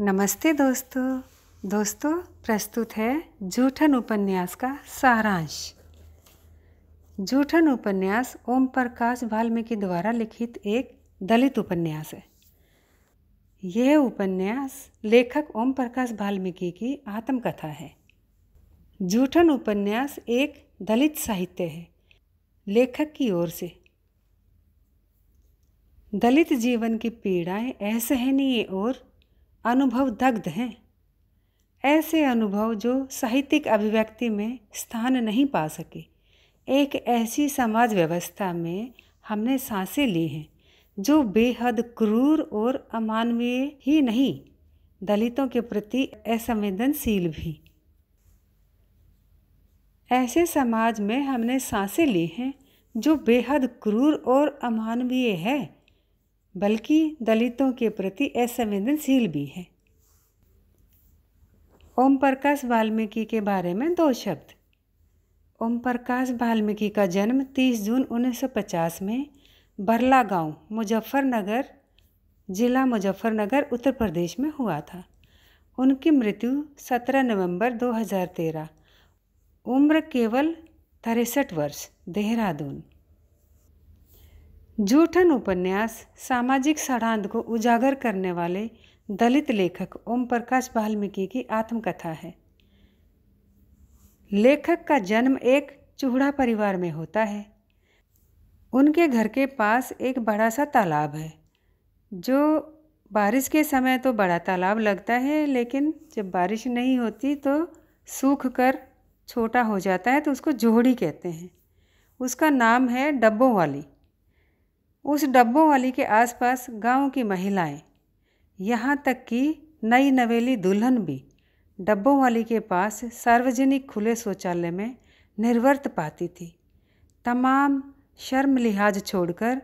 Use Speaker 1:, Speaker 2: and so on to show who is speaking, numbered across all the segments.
Speaker 1: नमस्ते दोस्तों दोस्तों प्रस्तुत है जूठन उपन्यास का सारांश जूठन उपन्यास ओम प्रकाश वाल्मीकि द्वारा लिखित एक दलित उपन्यास है यह उपन्यास लेखक ओम प्रकाश वाल्मीकि की आत्मकथा है जूठन उपन्यास एक दलित साहित्य है लेखक की ओर से दलित जीवन की पीड़ाएं असहनीय और अनुभव दग्ध हैं ऐसे अनुभव जो साहित्यिक अभिव्यक्ति में स्थान नहीं पा सके एक ऐसी समाज व्यवस्था में हमने सांसें ली हैं जो बेहद क्रूर और अमानवीय ही नहीं दलितों के प्रति असंवेदनशील भी ऐसे समाज में हमने सांसें ली हैं जो बेहद क्रूर और अमानवीय है बल्कि दलितों के प्रति असंवेदनशील भी है ओम प्रकाश वाल्मीकि के बारे में दो शब्द ओम प्रकाश वाल्मीकि का जन्म 30 जून 1950 में बरला गांव मुजफ्फरनगर जिला मुजफ्फरनगर उत्तर प्रदेश में हुआ था उनकी मृत्यु 17 नवंबर 2013 उम्र केवल तिरसठ वर्ष देहरादून जूठन उपन्यास सामाजिक सड़ांध को उजागर करने वाले दलित लेखक ओम प्रकाश वाल्मीकि की आत्मकथा है लेखक का जन्म एक चूहड़ा परिवार में होता है उनके घर के पास एक बड़ा सा तालाब है जो बारिश के समय तो बड़ा तालाब लगता है लेकिन जब बारिश नहीं होती तो सूख कर छोटा हो जाता है तो उसको जोहड़ी कहते हैं उसका नाम है डब्बों वाली उस डब्बों वाली के आसपास गांव की महिलाएं, यहाँ तक कि नई नवेली दुल्हन भी डब्बों वाली के पास सार्वजनिक खुले शौचालय में निर्वर्त पाती थी तमाम शर्म लिहाज छोड़कर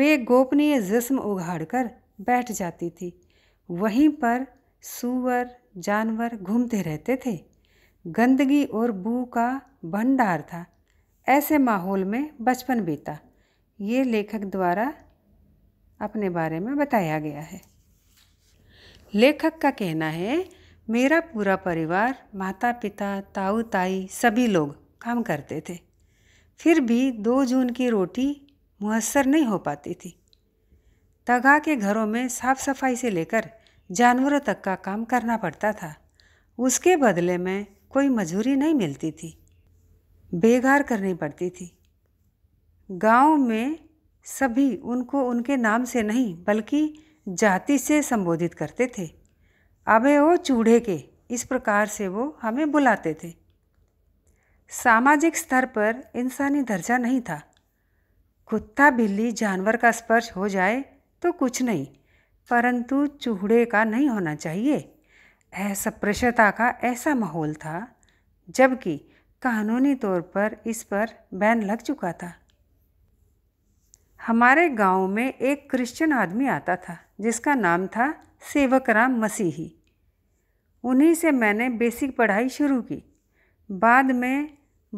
Speaker 1: वे गोपनीय जिस्म उघाड़कर बैठ जाती थी वहीं पर सुअर जानवर घूमते रहते थे गंदगी और बू का भंडार था ऐसे माहौल में बचपन बीता ये लेखक द्वारा अपने बारे में बताया गया है लेखक का कहना है मेरा पूरा परिवार माता पिता ताऊ ताई सभी लोग काम करते थे फिर भी दो जून की रोटी मुयसर नहीं हो पाती थी तगा के घरों में साफ सफाई से लेकर जानवरों तक का काम करना पड़ता था उसके बदले में कोई मजूरी नहीं मिलती थी बेगार करनी पड़ती थी गांव में सभी उनको उनके नाम से नहीं बल्कि जाति से संबोधित करते थे अबे वो चूढ़े के इस प्रकार से वो हमें बुलाते थे सामाजिक स्तर पर इंसानी दर्जा नहीं था कुत्ता बिल्ली जानवर का स्पर्श हो जाए तो कुछ नहीं परंतु चूहड़े का नहीं होना चाहिए असप्रशता का ऐसा माहौल था जबकि कानूनी तौर पर इस पर बैन लग चुका था हमारे गांव में एक क्रिश्चियन आदमी आता था जिसका नाम था सेवक राम मसीही उन्हीं से मैंने बेसिक पढ़ाई शुरू की बाद में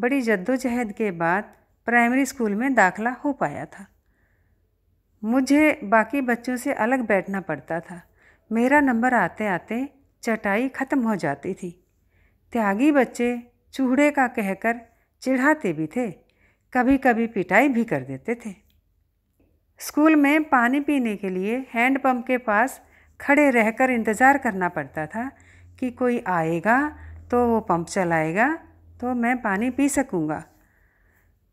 Speaker 1: बड़ी जद्दोजहद के बाद प्राइमरी स्कूल में दाखला हो पाया था मुझे बाकी बच्चों से अलग बैठना पड़ता था मेरा नंबर आते आते चटाई ख़त्म हो जाती थी त्यागी बच्चे चूहड़े का कहकर चिढ़ाते भी थे कभी कभी पिटाई भी कर देते थे स्कूल में पानी पीने के लिए हैंडपम्प के पास खड़े रहकर इंतज़ार करना पड़ता था कि कोई आएगा तो वो पंप चलाएगा तो मैं पानी पी सकूँगा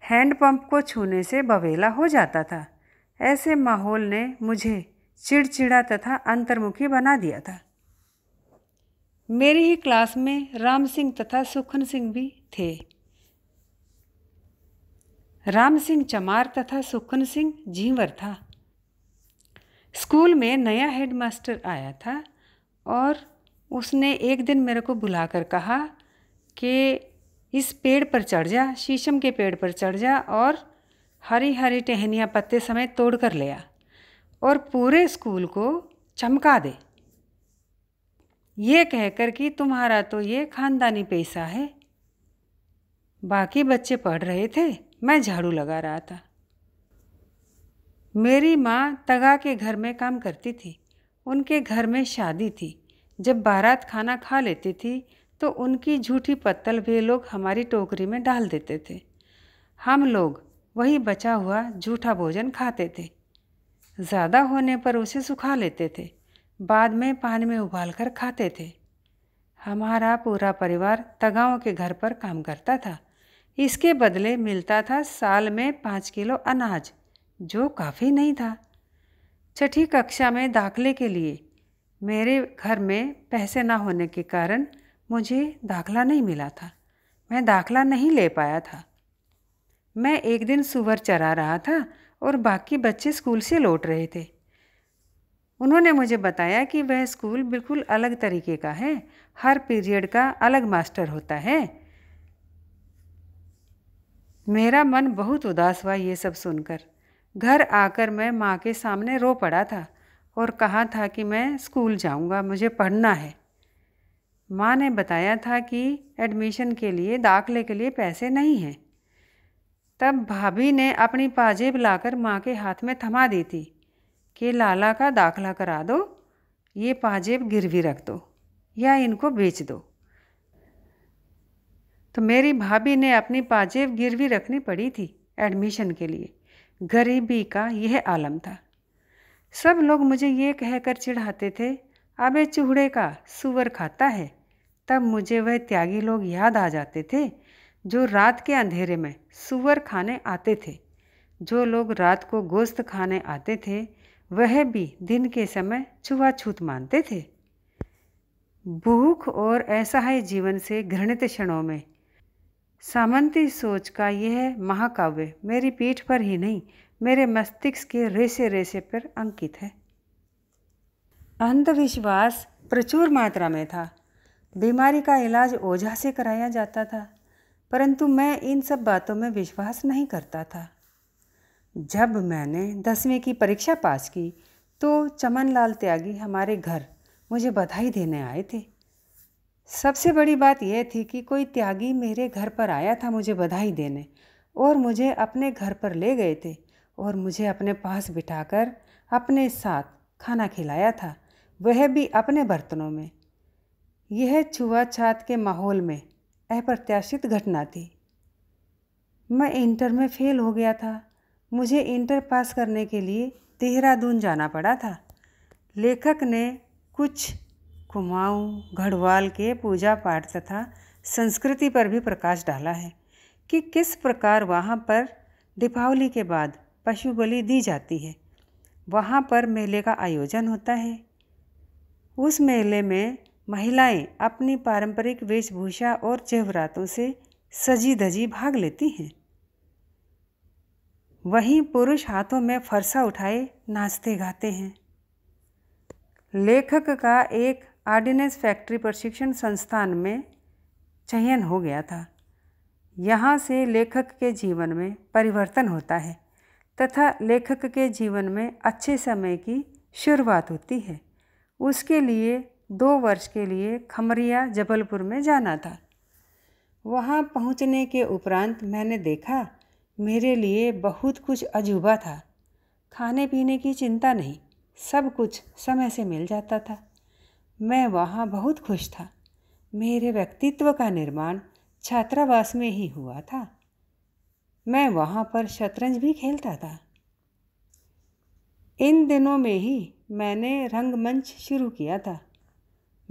Speaker 1: हैंडपम्प को छूने से बवेला हो जाता था ऐसे माहौल ने मुझे चिड़चिड़ा तथा अंतर्मुखी बना दिया था मेरी ही क्लास में राम सिंह तथा सुखन सिंह भी थे राम सिंह चमार तथा सुखन सिंह झींवर था स्कूल में नया हेडमास्टर आया था और उसने एक दिन मेरे को बुलाकर कहा कि इस पेड़ पर चढ़ जा शीशम के पेड़ पर चढ़ जा और हरी हरी टहनिया पत्ते समय तोड़ कर ले आ और पूरे स्कूल को चमका दे ये कहकर कि तुम्हारा तो ये खानदानी पैसा है बाकी बच्चे पढ़ रहे थे मैं झाड़ू लगा रहा था मेरी माँ तगा के घर में काम करती थी उनके घर में शादी थी जब बारात खाना खा लेती थी तो उनकी झूठी पत्तल वे लोग हमारी टोकरी में डाल देते थे हम लोग वही बचा हुआ झूठा भोजन खाते थे ज़्यादा होने पर उसे सुखा लेते थे बाद में पानी में उबालकर खाते थे हमारा पूरा परिवार तगाओं के घर पर काम करता था इसके बदले मिलता था साल में पाँच किलो अनाज जो काफ़ी नहीं था छठी कक्षा में दाखिले के लिए मेरे घर में पैसे ना होने के कारण मुझे दाखला नहीं मिला था मैं दाखला नहीं ले पाया था मैं एक दिन सुबह चरा रहा था और बाकी बच्चे स्कूल से लौट रहे थे उन्होंने मुझे बताया कि वह स्कूल बिल्कुल अलग तरीके का है हर पीरियड का अलग मास्टर होता है मेरा मन बहुत उदास हुआ ये सब सुनकर घर आकर मैं माँ के सामने रो पड़ा था और कहा था कि मैं स्कूल जाऊँगा मुझे पढ़ना है माँ ने बताया था कि एडमिशन के लिए दाखिले के लिए पैसे नहीं हैं तब भाभी ने अपनी पाजेब लाकर माँ के हाथ में थमा दी थी कि लाला का दाखला करा दो ये पाजेब गिरवी रख दो या इनको बेच दो तो मेरी भाभी ने अपनी पाजेब गिरवी रखनी पड़ी थी एडमिशन के लिए गरीबी का यह आलम था सब लोग मुझे ये कहकर चिढ़ाते थे ये चूहड़े का सुअर खाता है तब मुझे वह त्यागी लोग याद आ जाते थे जो रात के अंधेरे में सुअर खाने आते थे जो लोग रात को गोश्त खाने आते थे वह भी दिन के समय छुआछूत मानते थे भूख और ऐसा जीवन से घृणित क्षणों में सामंती सोच का यह महाकाव्य मेरी पीठ पर ही नहीं मेरे मस्तिष्क के रेसे रेसे पर अंकित है अंधविश्वास प्रचुर मात्रा में था बीमारी का इलाज ओझा से कराया जाता था परंतु मैं इन सब बातों में विश्वास नहीं करता था जब मैंने दसवीं की परीक्षा पास की तो चमनलाल त्यागी हमारे घर मुझे बधाई देने आए थे सबसे बड़ी बात यह थी कि कोई त्यागी मेरे घर पर आया था मुझे बधाई देने और मुझे अपने घर पर ले गए थे और मुझे अपने पास बिठाकर अपने साथ खाना खिलाया था वह भी अपने बर्तनों में यह छुआछात के माहौल में अप्रत्याशित घटना थी मैं इंटर में फेल हो गया था मुझे इंटर पास करने के लिए देहरादून जाना पड़ा था लेखक ने कुछ कुमाऊँ गढ़वाल के पूजा पाठ तथा संस्कृति पर भी प्रकाश डाला है कि किस प्रकार वहाँ पर दीपावली के बाद पशु बलि दी जाती है वहाँ पर मेले का आयोजन होता है उस मेले में महिलाएं अपनी पारंपरिक वेशभूषा और जेवरातों से सजी धजी भाग लेती हैं वहीं पुरुष हाथों में फरसा उठाए नाचते गाते हैं लेखक का एक आर्डिनेंस फैक्ट्री प्रशिक्षण संस्थान में चयन हो गया था यहाँ से लेखक के जीवन में परिवर्तन होता है तथा लेखक के जीवन में अच्छे समय की शुरुआत होती है उसके लिए दो वर्ष के लिए खमरिया जबलपुर में जाना था वहाँ पहुँचने के उपरांत मैंने देखा मेरे लिए बहुत कुछ अजूबा था खाने पीने की चिंता नहीं सब कुछ समय से मिल जाता था मैं वहाँ बहुत खुश था मेरे व्यक्तित्व का निर्माण छात्रावास में ही हुआ था मैं वहाँ पर शतरंज भी खेलता था इन दिनों में ही मैंने रंगमंच शुरू किया था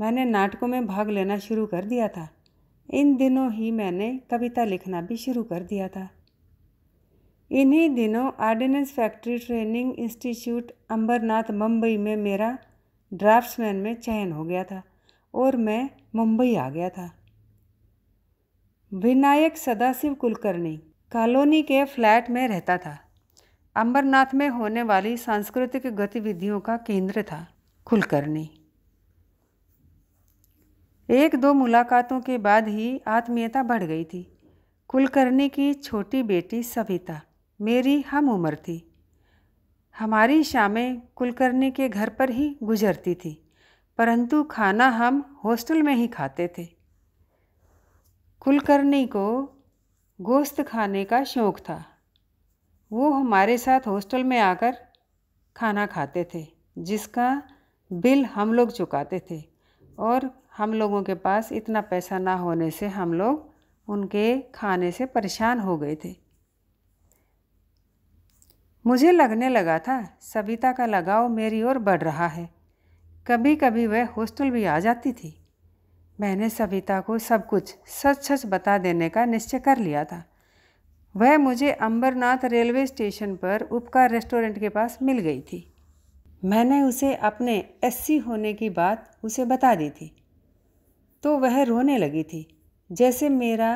Speaker 1: मैंने नाटकों में भाग लेना शुरू कर दिया था इन दिनों ही मैंने कविता लिखना भी शुरू कर दिया था इन्हीं दिनों ordnance factory training institute Ambernath Mumbai में मेरा ड्राफ्ट्समैन में चयन हो गया था और मैं मुंबई आ गया था विनायक सदाशिव कुलकर्णी कॉलोनी के फ्लैट में रहता था अंबरनाथ में होने वाली सांस्कृतिक गतिविधियों का केंद्र था कुलकर्णी एक दो मुलाकातों के बाद ही आत्मीयता बढ़ गई थी कुलकर्णी की छोटी बेटी सविता मेरी हम उम्र थी हमारी शामें कुलकर्णी के घर पर ही गुजरती थी परंतु खाना हम हॉस्टल में ही खाते थे कुलकर्णी को गोश्त खाने का शौक़ था वो हमारे साथ हॉस्टल में आकर खाना खाते थे जिसका बिल हम लोग चुकाते थे और हम लोगों के पास इतना पैसा ना होने से हम लोग उनके खाने से परेशान हो गए थे मुझे लगने लगा था सविता का लगाव मेरी ओर बढ़ रहा है कभी कभी वह हॉस्टल भी आ जाती थी मैंने सविता को सब कुछ सच सच बता देने का निश्चय कर लिया था वह मुझे अंबरनाथ रेलवे स्टेशन पर उपकार रेस्टोरेंट के पास मिल गई थी मैंने उसे अपने एससी होने की बात उसे बता दी थी तो वह रोने लगी थी जैसे मेरा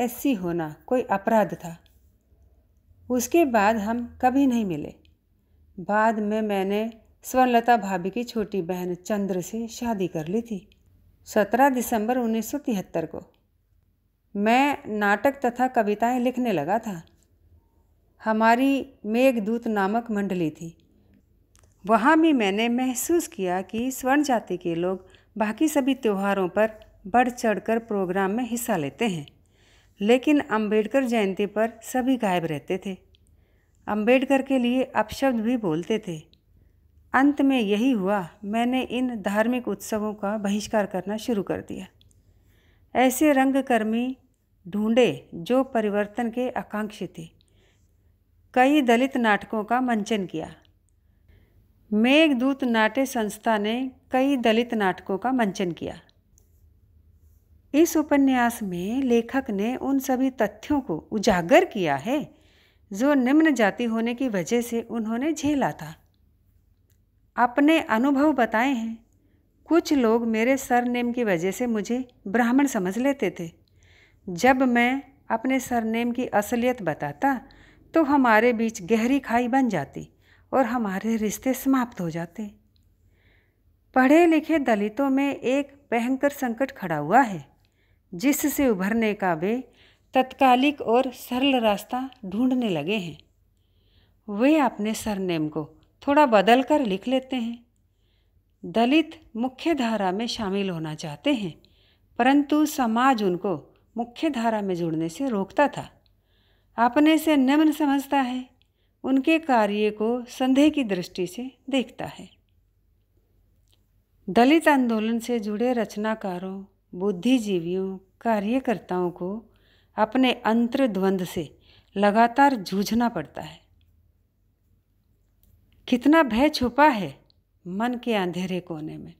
Speaker 1: एससी होना कोई अपराध था उसके बाद हम कभी नहीं मिले बाद में मैंने स्वर्णलता भाभी की छोटी बहन चंद्र से शादी कर ली थी 17 दिसंबर 1973 को मैं नाटक तथा कविताएं लिखने लगा था हमारी मेघदूत नामक मंडली थी वहाँ भी मैंने महसूस किया कि स्वर्ण जाति के लोग बाकी सभी त्योहारों पर बढ़ चढ़कर प्रोग्राम में हिस्सा लेते हैं लेकिन अंबेडकर जयंती पर सभी गायब रहते थे अंबेडकर के लिए अपशब्द भी बोलते थे अंत में यही हुआ मैंने इन धार्मिक उत्सवों का बहिष्कार करना शुरू कर दिया ऐसे रंगकर्मी ढूंढे जो परिवर्तन के आकांक्षी थे कई दलित नाटकों का मंचन किया मेघदूत नाट्य संस्था ने कई दलित नाटकों का मंचन किया इस उपन्यास में लेखक ने उन सभी तथ्यों को उजागर किया है जो निम्न जाति होने की वजह से उन्होंने झेला था अपने अनुभव बताए हैं कुछ लोग मेरे सरनेम की वजह से मुझे ब्राह्मण समझ लेते थे जब मैं अपने सरनेम की असलियत बताता तो हमारे बीच गहरी खाई बन जाती और हमारे रिश्ते समाप्त हो जाते पढ़े लिखे दलितों में एक भयंकर संकट खड़ा हुआ है जिससे उभरने का वे तत्कालिक और सरल रास्ता ढूंढने लगे हैं वे अपने सरनेम को थोड़ा बदल कर लिख लेते हैं दलित मुख्य धारा में शामिल होना चाहते हैं परंतु समाज उनको मुख्य धारा में जुड़ने से रोकता था अपने से निम्न समझता है उनके कार्य को संदेह की दृष्टि से देखता है दलित आंदोलन से जुड़े रचनाकारों बुद्धिजीवियों कार्यकर्ताओं को अपने अंतर्द्वंद से लगातार जूझना पड़ता है कितना भय छुपा है मन के अंधेरे कोने में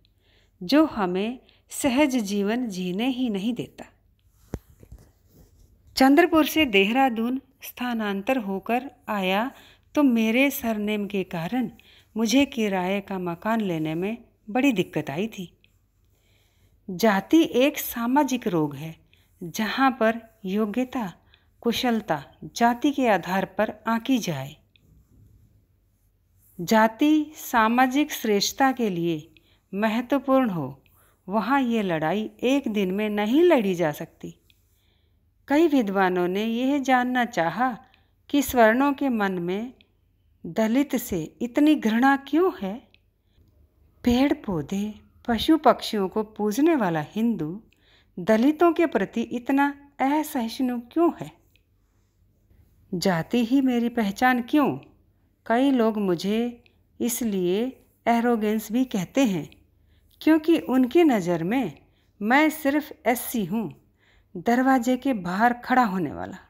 Speaker 1: जो हमें सहज जीवन जीने ही नहीं देता चंद्रपुर से देहरादून स्थानांतर होकर आया तो मेरे सरनेम के कारण मुझे किराए का मकान लेने में बड़ी दिक्कत आई थी जाति एक सामाजिक रोग है जहाँ पर योग्यता कुशलता जाति के आधार पर आंकी जाए जाति सामाजिक श्रेष्ठता के लिए महत्वपूर्ण हो वहाँ ये लड़ाई एक दिन में नहीं लड़ी जा सकती कई विद्वानों ने यह जानना चाहा कि स्वर्णों के मन में दलित से इतनी घृणा क्यों है पेड़ पौधे पशु पक्षियों को पूजने वाला हिंदू दलितों के प्रति इतना असहिष्णु क्यों है जाति ही मेरी पहचान क्यों कई लोग मुझे इसलिए एरोगेंस भी कहते हैं क्योंकि उनकी नज़र में मैं सिर्फ एससी हूँ दरवाजे के बाहर खड़ा होने वाला